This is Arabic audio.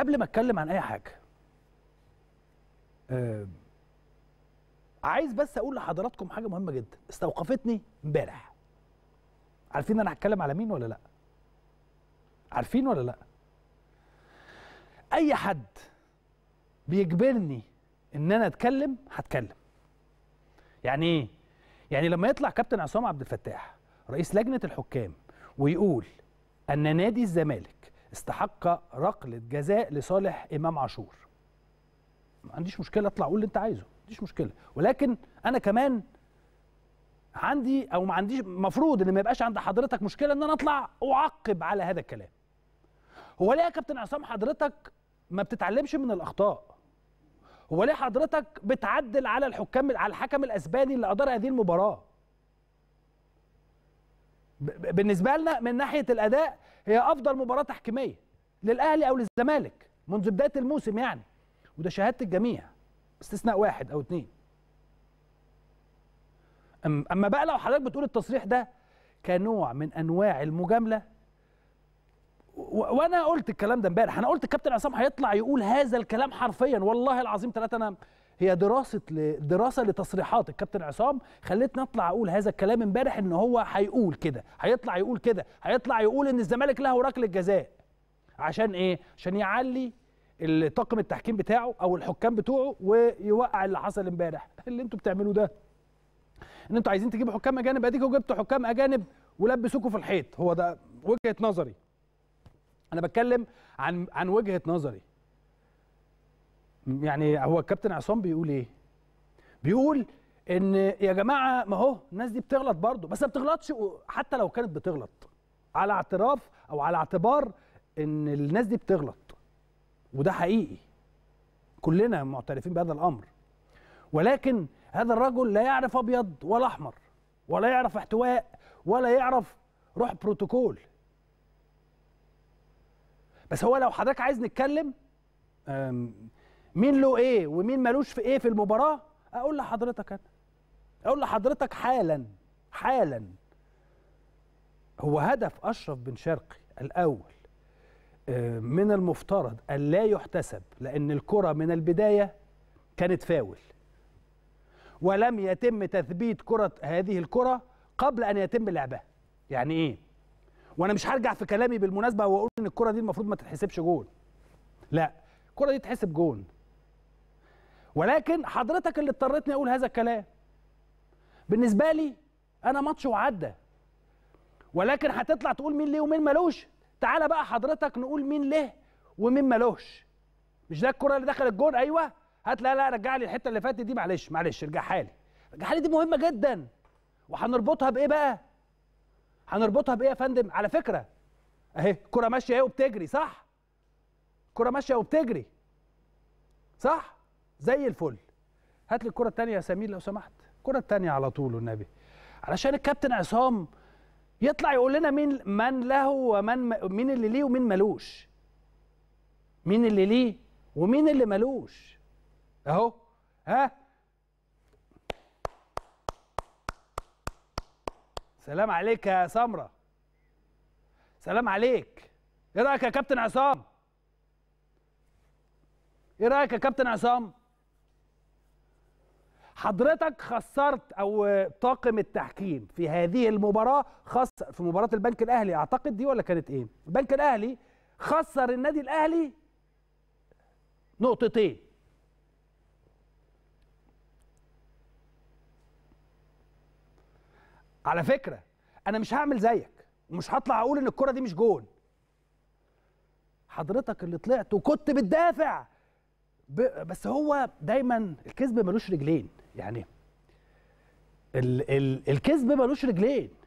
قبل ما اتكلم عن اي حاجه آه، عايز بس اقول لحضراتكم حاجه مهمه جدا استوقفتني امبارح عارفين انا هتكلم على مين ولا لا عارفين ولا لا اي حد بيجبرني ان انا اتكلم هتكلم يعني ايه يعني لما يطلع كابتن عصام عبد الفتاح رئيس لجنه الحكام ويقول ان نادي الزمالك استحق ركله جزاء لصالح امام عاشور ما عنديش مشكله اطلع اقول اللي انت عايزه ما عنديش مشكله ولكن انا كمان عندي او ما عنديش المفروض ان ما يبقاش عند حضرتك مشكله ان انا اطلع اعقب على هذا الكلام هو ليه يا كابتن عصام حضرتك ما بتتعلمش من الاخطاء هو ليه حضرتك بتعدل على الحكام على الحكم الاسباني اللي ادار هذه المباراه بالنسبه لنا من ناحيه الاداء هي افضل مباراه تحكيميه للاهلي او للزمالك منذ بدايه الموسم يعني وده شهاده الجميع باستثناء واحد او اتنين اما بقى لو حضرتك بتقول التصريح ده كنوع من انواع المجامله وانا قلت الكلام ده امبارح انا قلت الكابتن عصام هيطلع يقول هذا الكلام حرفيا والله العظيم ثلاثه انا هي دراسه ل... دراسه لتصريحات الكابتن عصام خلتني اطلع اقول هذا الكلام امبارح ان هو هيقول كده هيطلع يقول كده هيطلع يقول ان الزمالك له ركله جزاء عشان ايه عشان يعلي الطاقم التحكيم بتاعه او الحكام بتوعه ويوقع اللي حصل امبارح اللي انتوا بتعملوه ده ان انتوا عايزين تجيبوا حكام اجانب اديكوا جبتوا حكام اجانب ولبسوكوا في الحيط هو ده وجهه نظري انا بتكلم عن عن وجهه نظري يعني هو الكابتن عصام بيقول ايه بيقول ان يا جماعه ما هو الناس دي بتغلط برضه بس ما بتغلطش حتى لو كانت بتغلط على اعتراف او على اعتبار ان الناس دي بتغلط وده حقيقي كلنا معترفين بهذا الامر ولكن هذا الرجل لا يعرف ابيض ولا احمر ولا يعرف احتواء ولا يعرف روح بروتوكول بس هو لو حضرتك عايز نتكلم مين له ايه ومين مالوش في ايه في المباراه اقول لحضرتك انا اقول لحضرتك حالا حالا هو هدف اشرف بن شرقي الاول آه، من المفترض ان لا يحتسب لان الكره من البدايه كانت فاول ولم يتم تثبيت كره هذه الكره قبل ان يتم لعبها يعني ايه وانا مش هرجع في كلامي بالمناسبه واقول ان الكره دي المفروض ما تتحسبش جون لا الكره دي تحسب جون ولكن حضرتك اللي اضطرتني اقول هذا الكلام بالنسبه لي انا ماتش وعدى ولكن هتطلع تقول مين ليه ومين ملوش تعالى بقى حضرتك نقول مين ليه ومين ملوش مش ده الكره اللي دخلت الجون ايوه هات لا لا رجع لي الحته اللي فاتت دي معلش معلش ارجعها لي ارجعها لي دي مهمه جدا وهنربطها بايه بقى هنربطها بايه يا فندم على فكره اهي الكره ماشيه اهي وبتجري صح الكره ماشيه وبتجري صح زي الفل هات لي الكره الثانيه يا سمير لو سمحت الكره الثانيه على طول والنبي علشان الكابتن عصام يطلع يقول لنا مين من له ومن مين اللي ليه ومين ملوش مين اللي ليه ومين اللي ملوش اهو ها سلام عليك يا سمره سلام عليك ايه رايك يا كابتن عصام ايه رايك يا كابتن عصام حضرتك خسرت او طاقم التحكيم في هذه المباراه خسر في مباراه البنك الاهلي اعتقد دي ولا كانت ايه البنك الاهلي خسر النادي الاهلي نقطتين على فكره انا مش هعمل زيك ومش هطلع اقول ان الكره دي مش جون حضرتك اللي طلعت وكنت بتدافع بس هو دايما الكذب ملوش رجلين يعني ال ال الكذب ملوش رجلين